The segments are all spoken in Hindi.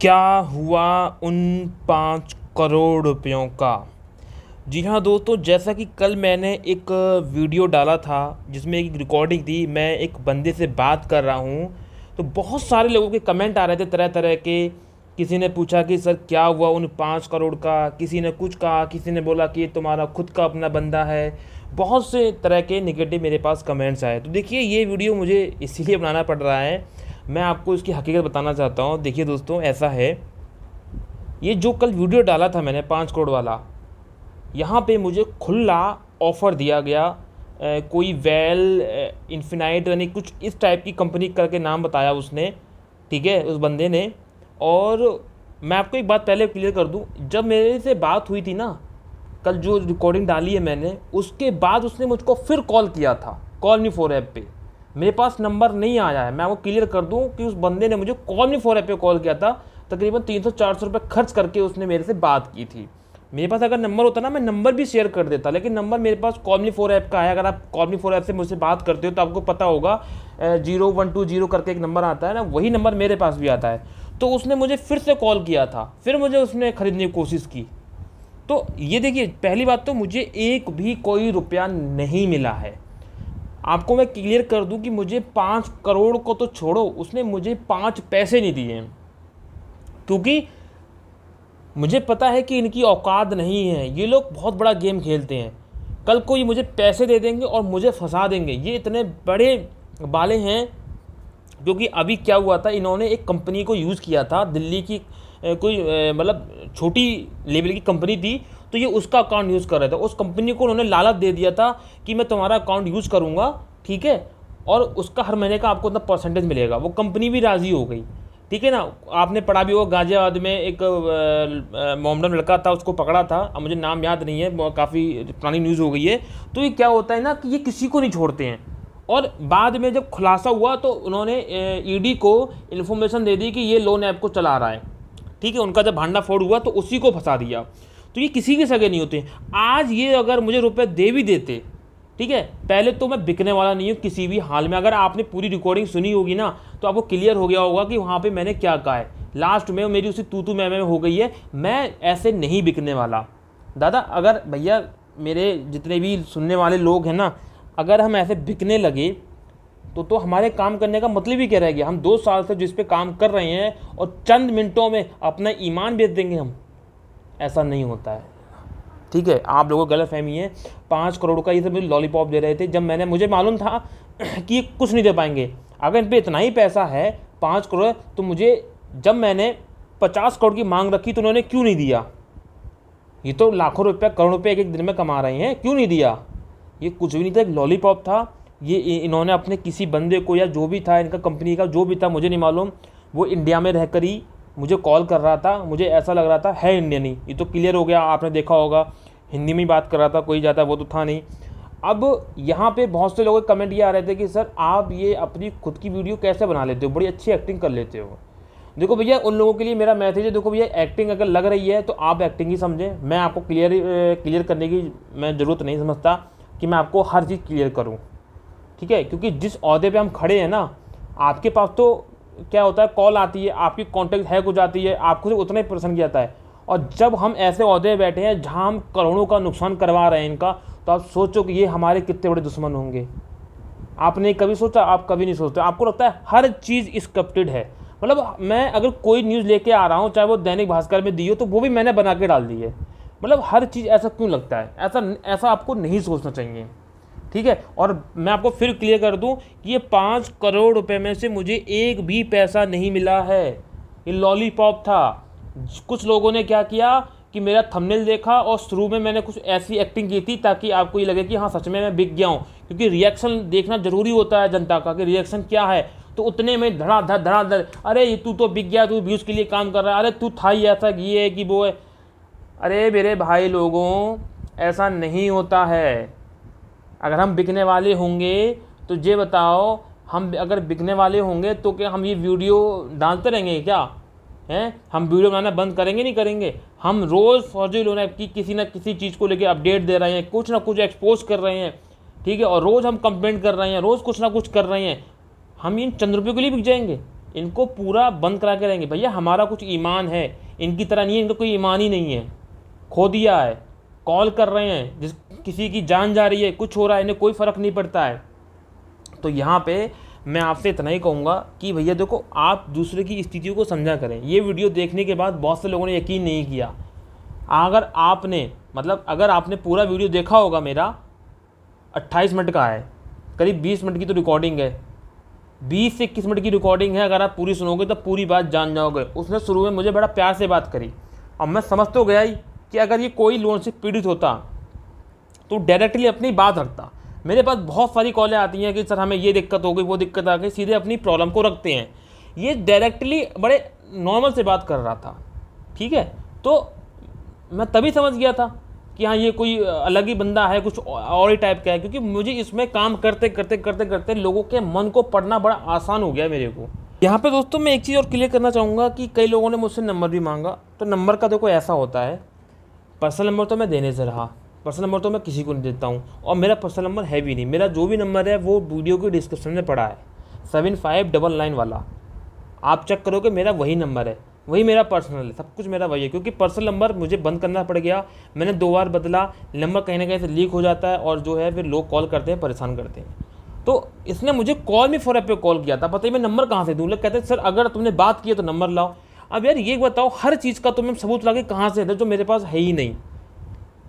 क्या हुआ उन पाँच करोड़ रुपयों का जी हाँ दोस्तों जैसा कि कल मैंने एक वीडियो डाला था जिसमें एक रिकॉर्डिंग थी मैं एक बंदे से बात कर रहा हूँ तो बहुत सारे लोगों के कमेंट आ रहे थे तरह तरह के किसी ने पूछा कि सर क्या हुआ उन पाँच करोड़ का किसी ने कुछ कहा किसी ने बोला कि तुम्हारा खुद का अपना बंदा है बहुत से तरह के निगेटिव मेरे पास कमेंट्स आए तो देखिए ये वीडियो मुझे इसीलिए बनाना पड़ रहा है मैं आपको इसकी हकीकत बताना चाहता हूँ देखिए दोस्तों ऐसा है ये जो कल वीडियो डाला था मैंने पाँच करोड़ वाला यहाँ पे मुझे खुला ऑफ़र दिया गया ए, कोई वेल इन्फिनाइट यानी कुछ इस टाइप की कंपनी करके नाम बताया उसने ठीक है उस बंदे ने और मैं आपको एक बात पहले क्लियर कर दूँ जब मेरे से बात हुई थी ना कल जो रिकॉर्डिंग डाली है मैंने उसके बाद उसने मुझको फिर कॉल किया था कॉल मी फोर ऐप पर मेरे पास नंबर नहीं आया है मैं वो क्लियर कर दूँ कि उस बंदे ने मुझे कॉल नहीं फोन ऐप पे कॉल किया था तकरीबन तीन सौ चार सौ रुपये खर्च करके उसने मेरे से बात की थी मेरे पास अगर नंबर होता ना मैं नंबर भी शेयर कर देता लेकिन नंबर मेरे पास कॉमली फोर ऐप का है अगर आप कॉमली फोर ऐप से मुझसे बात करते हो तो आपको पता होगा जीरो वन टू जीरो करके एक नंबर आता है ना वही नंबर मेरे पास भी आता है तो उसने मुझे फिर से कॉल किया था फिर मुझे उसने ख़रीदने की कोशिश की तो ये देखिए पहली बात तो मुझे एक भी कोई रुपया नहीं मिला है आपको मैं क्लियर कर दूं कि मुझे पाँच करोड़ को तो छोड़ो उसने मुझे पाँच पैसे नहीं दिए क्योंकि मुझे पता है कि इनकी औकात नहीं है ये लोग बहुत बड़ा गेम खेलते हैं कल को ये मुझे पैसे दे देंगे और मुझे फंसा देंगे ये इतने बड़े बाले हैं क्योंकि अभी क्या हुआ था इन्होंने एक कंपनी को यूज़ किया था दिल्ली की कोई मतलब छोटी लेवल की कंपनी थी तो ये उसका अकाउंट यूज़ कर रहे थे उस कंपनी को उन्होंने लालच दे दिया था कि मैं तुम्हारा अकाउंट यूज़ करूँगा ठीक है और उसका हर महीने का आपको उतना परसेंटेज मिलेगा वो कंपनी भी राज़ी हो गई ठीक है ना आपने पढ़ा भी होगा गाजियाबाद में एक मोमडन लड़का था उसको पकड़ा था अब मुझे नाम याद नहीं है काफ़ी पुरानी न्यूज़ हो गई है तो ये क्या होता है ना कि ये किसी को नहीं छोड़ते हैं और बाद में जब खुलासा हुआ तो उन्होंने ईडी e को इन्फॉर्मेशन दे दी कि ये लोन ऐप को चला रहा है ठीक है उनका जब भांडा फोड़ हुआ तो उसी को फंसा दिया तो ये किसी के सगे नहीं होते आज ये अगर मुझे रुपये दे भी देते ठीक है पहले तो मैं बिकने वाला नहीं हूँ किसी भी हाल में अगर आपने पूरी रिकॉर्डिंग सुनी होगी ना तो आपको क्लियर हो गया होगा कि वहाँ पे मैंने क्या कहा है लास्ट में मेरी उसी तू तू मैं में हो गई है मैं ऐसे नहीं बिकने वाला दादा अगर भैया मेरे जितने भी सुनने वाले लोग हैं ना अगर हम ऐसे बिकने लगे तो तो हमारे काम करने का मतलब ही क्या रह गया हम दो साल से जिस पे काम कर रहे हैं और चंद मिनटों में अपना ईमान बेच देंगे हम ऐसा नहीं होता है ठीक है आप लोगों को गलत फहमी है पाँच करोड़ का ये सब लॉलीपॉप दे रहे थे जब मैंने मुझे मालूम था कि ये कुछ नहीं दे पाएंगे अगर इन पर इतना ही पैसा है पाँच करोड़ तो मुझे जब मैंने पचास करोड़ की मांग रखी तो उन्होंने क्यों नहीं दिया ये तो लाखों रुपये करोड़ रुपये एक एक दिन में कमा रहे हैं क्यों नहीं दिया ये कुछ भी नहीं था एक लॉलीपॉप था ये इन्होंने अपने किसी बंदे को या जो भी था इनका कंपनी का जो भी था मुझे नहीं मालूम वो इंडिया में रहकर ही मुझे कॉल कर रहा था मुझे ऐसा लग रहा था है इंडियन ही ये तो क्लियर हो गया आपने देखा होगा हिंदी में ही बात कर रहा था कोई ज़्यादा वो तो था नहीं अब यहाँ पे बहुत से लोगों के कमेंट ये आ रहे थे कि सर आप ये अपनी खुद की वीडियो कैसे बना लेते हो बड़ी अच्छी एक्टिंग कर लेते हो देखो भैया उन लोगों के लिए मेरा मैसेज है देखो भैया एक्टिंग अगर लग रही है तो आप एक्टिंग ही समझें मैं आपको क्लियर क्लियर करने की मैं ज़रूरत नहीं समझता कि मैं आपको हर चीज़ क्लियर करूँ ठीक है क्योंकि जिस अहदे पर हम खड़े हैं ना आपके पास तो क्या होता है कॉल आती है आपकी कॉन्टैक्ट हैक हो जाती है आपको सिर्फ उतना ही परेशान किया जाता है और जब हम ऐसे अहदे बैठे हैं जहाँ हम करोड़ों का नुकसान करवा रहे हैं इनका तो आप सोचो कि ये हमारे कितने बड़े दुश्मन होंगे आपने कभी सोचा आप कभी नहीं सोचते आपको लगता है हर चीज़ स्क्रिप्टेड है मतलब मैं अगर कोई न्यूज़ लेके आ रहा हूँ चाहे वो दैनिक भास्कर में दी हो तो वो भी मैंने बना के डाल दी है मतलब हर चीज़ ऐसा क्यों लगता है ऐसा ऐसा आपको नहीं सोचना चाहिए ठीक है और मैं आपको फिर क्लियर कर दूं कि ये पाँच करोड़ रुपए में से मुझे एक भी पैसा नहीं मिला है ये लॉलीपॉप था कुछ लोगों ने क्या किया कि मेरा थंबनेल देखा और शुरू में मैंने कुछ ऐसी एक्टिंग की थी ताकि आपको ये लगे कि हाँ सच में मैं बिक गया हूँ क्योंकि रिएक्शन देखना जरूरी होता है जनता का कि रिएक्शन क्या है तो उतने में धड़ाधड़ धड़ाधड़ अरे ये तू तो बिक गया तू व्यूज़ के लिए काम कर रहा है अरे तू था ही ऐसा ये है कि वो है अरे मेरे भाई लोगों ऐसा नहीं होता है अगर हम बिकने वाले होंगे तो ये बताओ हम अगर बिकने वाले होंगे तो क्या हम ये वीडियो डालते रहेंगे क्या हैं हम वीडियो बनाना बंद करेंगे नहीं करेंगे हम रोज़ फौजी लोन ऐप की किसी ना किसी चीज़ को लेके अपडेट दे रहे हैं कुछ ना कुछ एक्सपोज कर रहे हैं ठीक है और रोज़ हम कंप्लेंट कर रहे हैं रोज़ कुछ ना कुछ कर रहे हैं हम इन चंद रुपये के लिए बिक जाएंगे इनको पूरा बंद करा के रहेंगे भैया हमारा कुछ ईमान है इनकी तरह नहीं है इनका कोई ईमान ही नहीं है खो दिया है कॉल कर रहे हैं जिस किसी की जान जा रही है कुछ हो रहा है इन्हें कोई फ़र्क नहीं पड़ता है तो यहाँ पे मैं आपसे इतना ही कहूँगा कि भैया देखो आप दूसरे की स्थितियों को समझा करें ये वीडियो देखने के बाद बहुत से लोगों ने यकीन नहीं किया अगर आपने मतलब अगर आपने पूरा वीडियो देखा होगा मेरा 28 मिनट का है करीब 20 मिनट की तो रिकॉर्डिंग है 20 से इक्कीस मिनट की रिकॉर्डिंग है अगर आप पूरी सुनोगे तो पूरी बात जान जाओगे उसने शुरू में मुझे बड़ा प्यार से बात करी और मैं समझ तो गया ही कि अगर ये कोई लोन से पीड़ित होता तो डायरेक्टली अपनी बात रखता मेरे पास बहुत सारी कॉलें आती हैं कि सर हमें ये दिक्कत हो गई वो दिक्कत आ गई सीधे अपनी प्रॉब्लम को रखते हैं ये डायरेक्टली बड़े नॉर्मल से बात कर रहा था ठीक है तो मैं तभी समझ गया था कि हाँ ये कोई अलग ही बंदा है कुछ और ही टाइप का है क्योंकि मुझे इसमें काम करते करते करते करते लोगों के मन को पढ़ना बड़ा आसान हो गया मेरे को यहाँ पे दोस्तों मैं एक चीज़ और क्लियर करना चाहूँगा कि कई लोगों ने मुझसे नंबर भी मांगा तो नंबर का देखो तो ऐसा होता है पर्सनल नंबर तो मैं देने से रहा पर्सनल नंबर तो मैं किसी को नहीं देता हूँ और मेरा पर्सनल नंबर है भी नहीं मेरा जो भी नंबर है वो वीडियो के डिस्क्रिप्शन में पड़ा है सेवन फाइव डबल नाइन वाला आप चेक करोगे मेरा वही नंबर है वही मेरा पर्सनल है सब कुछ मेरा वही है क्योंकि पर्सनल नंबर मुझे बंद करना पड़ गया मैंने दो बार बदला नंबर कहीं ना कहीं से लीक हो जाता है और जो है फिर लोग कॉल करते हैं परेशान करते हैं तो इसने मुझे कॉल भी फोन पे कॉल किया था पता ही मैं नंबर कहाँ से दूँ लोग कहते हैं सर अगर तुमने बात की है तो नंबर लाओ अब यार ये बताओ हर चीज़ का तुम्हें तो सबूत कि कहाँ से दे जो मेरे पास है ही नहीं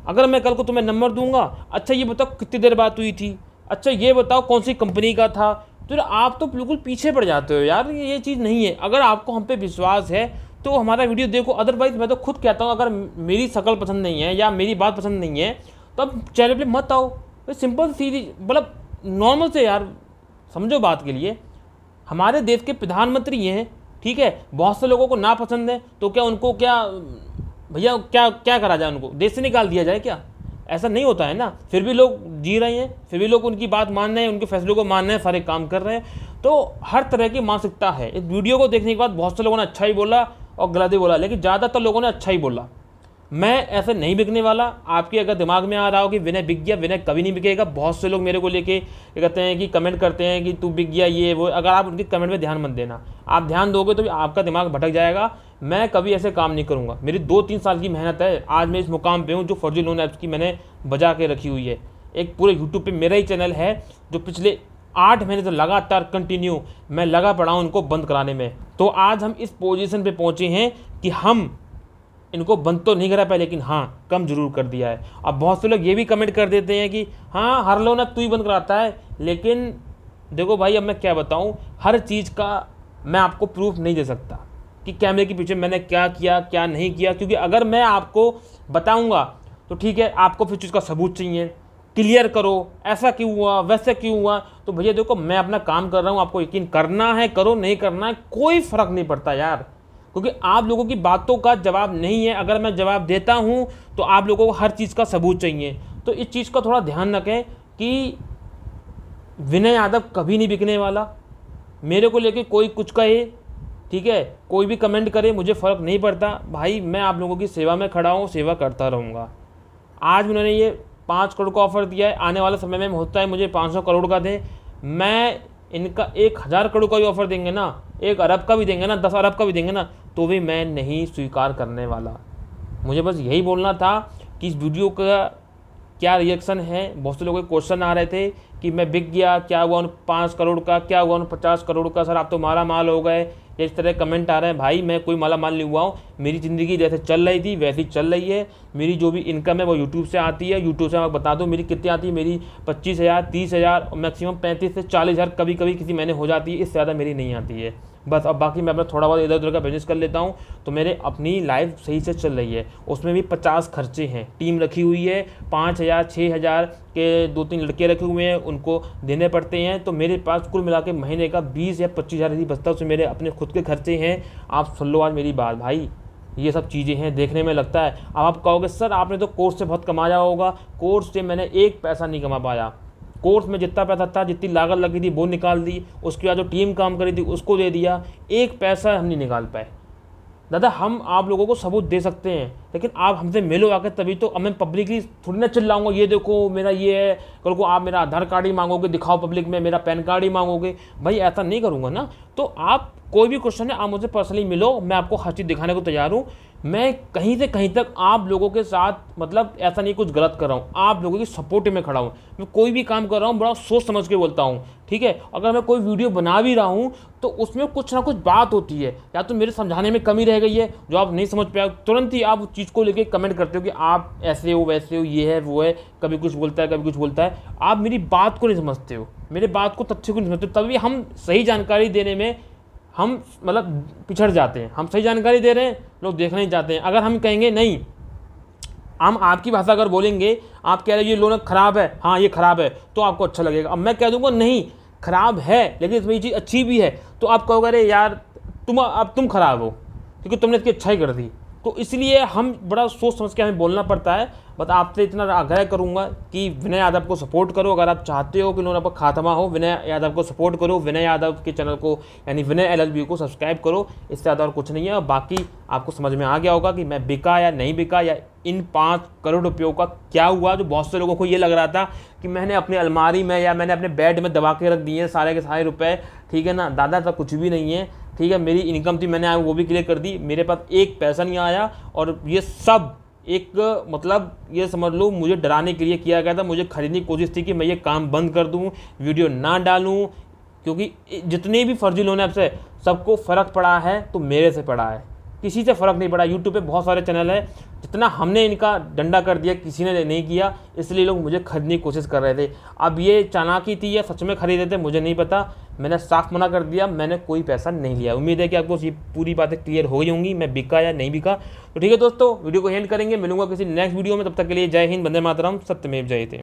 अगर मैं कल को तुम्हें नंबर दूंगा अच्छा ये बताओ कितनी देर बात हुई थी अच्छा ये बताओ कौन सी कंपनी का था तो आप तो बिल्कुल पीछे पड़ जाते हो यार ये ये चीज़ नहीं है अगर आपको हम पे विश्वास है तो हमारा वीडियो देखो अदरवाइज मैं तो खुद कहता हूँ अगर मेरी शकल पसंद नहीं है या मेरी बात पसंद नहीं है तो आप चैनल पर मत आओ तो सिंपल सीधी मतलब नॉर्मल से यार समझो बात के लिए हमारे देश के प्रधानमंत्री हैं ठीक है बहुत से लोगों को ना पसंद है तो क्या उनको क्या भैया क्या क्या करा जाए उनको देश से निकाल दिया जाए क्या ऐसा नहीं होता है ना फिर भी लोग जी रहे हैं फिर भी लोग उनकी बात मान रहे हैं उनके फैसलों को मान रहे हैं सारे काम कर रहे हैं तो हर तरह की मानसिकता है इस वीडियो को देखने के बाद बहुत से लोगों ने अच्छा ही बोला और गलत ही बोला लेकिन ज़्यादातर लोगों ने अच्छा ही बोला मैं ऐसे नहीं बिकने वाला आपके अगर दिमाग में आ रहा हो कि विनय बिक गया विनय कभी नहीं बिकेगा बहुत से लोग मेरे को लेके कहते हैं कि कमेंट करते हैं कि तू बिक गया ये वो अगर आप उनके कमेंट में ध्यान मत देना आप ध्यान दोगे तो आपका दिमाग भटक जाएगा मैं कभी ऐसे काम नहीं करूँगा मेरी दो तीन साल की मेहनत है आज मैं इस मुकाम पे हूँ जो फर्जी लोन ऐप्स की मैंने बजा के रखी हुई है एक पूरे यूट्यूब पे मेरा ही चैनल है जो पिछले आठ महीने से लगातार कंटिन्यू मैं लगा पड़ा हूँ इनको बंद कराने में तो आज हम इस पोजिशन पर पहुँचे हैं कि हम इनको बंद तो नहीं करा पाए लेकिन हाँ कम जरूर कर दिया है अब बहुत से लोग ये भी कमेंट कर देते हैं कि हाँ हर लोन ऐप तू ही बंद कराता है लेकिन देखो भाई अब मैं क्या बताऊँ हर चीज़ का मैं आपको प्रूफ नहीं दे सकता कि कैमरे के पीछे मैंने क्या किया क्या नहीं किया क्योंकि अगर मैं आपको बताऊंगा तो ठीक है आपको फिर चीज़ का सबूत चाहिए क्लियर करो ऐसा क्यों हुआ वैसे क्यों हुआ तो भैया देखो मैं अपना काम कर रहा हूँ आपको यकीन करना है करो नहीं करना है कोई फ़र्क नहीं पड़ता यार क्योंकि आप लोगों की बातों का जवाब नहीं है अगर मैं जवाब देता हूँ तो आप लोगों को हर चीज़ का सबूत चाहिए तो इस चीज़ का थोड़ा ध्यान रखें कि विनय यादव कभी नहीं बिकने वाला मेरे को लेके कोई कुछ कहे ठीक है कोई भी कमेंट करे मुझे फ़र्क नहीं पड़ता भाई मैं आप लोगों की सेवा में खड़ा हूँ सेवा करता रहूँगा आज उन्होंने ये पाँच करोड़ का ऑफ़र दिया है आने वाले समय में होता है मुझे पाँच सौ करोड़ का दें मैं इनका एक हज़ार करोड़ का भी ऑफ़र देंगे ना एक अरब का भी देंगे ना दस अरब का भी देंगे ना तो भी मैं नहीं स्वीकार करने वाला मुझे बस यही बोलना था कि इस वीडियो का क्या रिएक्शन है बहुत से लोगों के क्वेश्चन आ रहे थे कि मैं बिक गया क्या हुआ उन पाँच करोड़ का क्या हुआ उन पचास करोड़ का सर आप तो मारा माल हो गए या इस तरह कमेंट आ रहे हैं भाई मैं कोई माला माल नहीं हुआ हूँ मेरी ज़िंदगी जैसे चल रही थी वैसी चल रही है मेरी जो भी इनकम है वो यूट्यूब से आती है यूट्यूब से मैं बता दूँ मेरी कितनी आती है मेरी पच्चीस हज़ार तीस हज़ार मैक्सिमम पैंतीस से चालीस हज़ार कभी कभी किसी महीने हो जाती है इससे ज़्यादा मेरी नहीं आती है बस अब बाकी मैं अपना थोड़ा बहुत इधर उधर का बिजनेस कर लेता हूँ तो मेरे अपनी लाइफ सही से चल रही है उसमें भी पचास खर्चे हैं टीम रखी हुई है पाँच हज़ार छः हज़ार के दो तीन लड़के रखे हुए हैं उनको देने पड़ते हैं तो मेरे पास कुल मिला के महीने का बीस या पच्चीस हज़ार ही बचता है उसमें मेरे अपने खुद के खर्चे हैं आप सुन लो आज मेरी बात भाई ये सब चीज़ें हैं देखने में लगता है अब आप कहोगे सर आपने तो कोर्स से बहुत कमाया होगा कोर्स से मैंने एक पैसा नहीं कमा पाया कोर्स में जितना पैसा था जितनी लागत लगी थी वो निकाल दी उसके बाद जो टीम काम करी थी उसको दे दिया एक पैसा हम नहीं निकाल पाए दादा हम आप लोगों को सबूत दे सकते हैं लेकिन आप हमसे मिलो आकर तभी तो मैं पब्लिकली थोड़ी ना चिल्लाऊंगा ये देखो मेरा ये है कल को आप मेरा आधार कार्ड ही मांगोगे दिखाओ पब्लिक में मेरा पैन कार्ड ही मांगोगे भाई ऐसा नहीं करूँगा ना तो आप कोई भी क्वेश्चन है आप मुझे पर्सनली मिलो मैं आपको हर चीज़ दिखाने को तैयार हूँ मैं कहीं से कहीं तक आप लोगों के साथ मतलब ऐसा नहीं कुछ गलत कर रहा हूँ आप लोगों की सपोर्ट में खड़ा हूँ मैं कोई भी काम कर रहा हूँ बड़ा सोच समझ के बोलता हूँ ठीक है अगर मैं कोई वीडियो बना भी रहा हूँ तो उसमें कुछ ना कुछ बात होती है या तो मेरे समझाने में कमी रह गई है जो आप नहीं समझ पाए तुरंत ही आप उस चीज़ चीज़ को लेके कमेंट करते हो कि आप ऐसे हो वैसे हो ये है वो है कभी कुछ बोलता है कभी कुछ बोलता है आप मेरी बात को नहीं समझते हो मेरे बात को तथ्य को नहीं समझते हो तभी हम सही जानकारी देने में हम मतलब पिछड़ जाते हैं हम सही जानकारी दे रहे हैं लोग देखना ही चाहते हैं अगर हम कहेंगे नहीं हम आपकी भाषा अगर बोलेंगे आप कह रहे हो ये लोन ख़राब है हाँ ये ख़राब है तो आपको अच्छा लगेगा अब मैं कह दूंगा नहीं ख़राब है लेकिन इसमें ये चीज़ अच्छी भी है तो आप कहोगे अरे यार तुम अब तुम ख़राब हो क्योंकि तुमने इसकी अच्छाई कर दी तो इसलिए हम बड़ा सोच समझ के हमें बोलना पड़ता है बट आपसे इतना आग्रह करूंगा कि विनय यादव को सपोर्ट करो अगर आप चाहते हो कि उन्होंने आपका खात्मा हो विनय यादव को सपोर्ट करो विनय यादव के चैनल को यानी विनय एल को सब्सक्राइब करो इससे ज़्यादा और कुछ नहीं है और बाकी आपको समझ में आ गया होगा कि मैं बिका या नहीं बिका या इन पाँच करोड़ रुपयों का क्या हुआ जो बहुत से लोगों को ये लग रहा था कि मैंने अपनी अलमारी में या मैंने अपने बेड में दबा के रख दिए सारे के सारे रुपये ठीक है ना दादा ऐसा कुछ भी नहीं है ठीक है मेरी इनकम थी मैंने वो भी क्लियर कर दी मेरे पास एक पैसा नहीं आया और ये सब एक मतलब ये समझ लो मुझे डराने के लिए किया गया था मुझे खरीदने की कोशिश थी कि मैं ये काम बंद कर दूँ वीडियो ना डालूँ क्योंकि जितने भी फर्जी लोन ऐप्स है सबको फ़र्क पड़ा है तो मेरे से पड़ा है किसी से फ़र्क नहीं पड़ा यूट्यूब पे बहुत सारे चैनल हैं जितना हमने इनका डंडा कर दिया किसी ने नहीं किया इसलिए लोग मुझे खरीदने की कोशिश कर रहे थे अब ये चाणाकी थी या सच में खरीदे थे मुझे नहीं पता मैंने साफ मना कर दिया मैंने कोई पैसा नहीं लिया उम्मीद है कि आपको ये पूरी बातें क्लियर हो गई होंगी मैं बिका या नहीं बिका तो ठीक है दोस्तों वीडियो को हैंड करेंगे मिलूंगा किसी नेक्स्ट वीडियो में तब तक के लिए जय हिंद बंदे मातराम सत्यमेव जय थे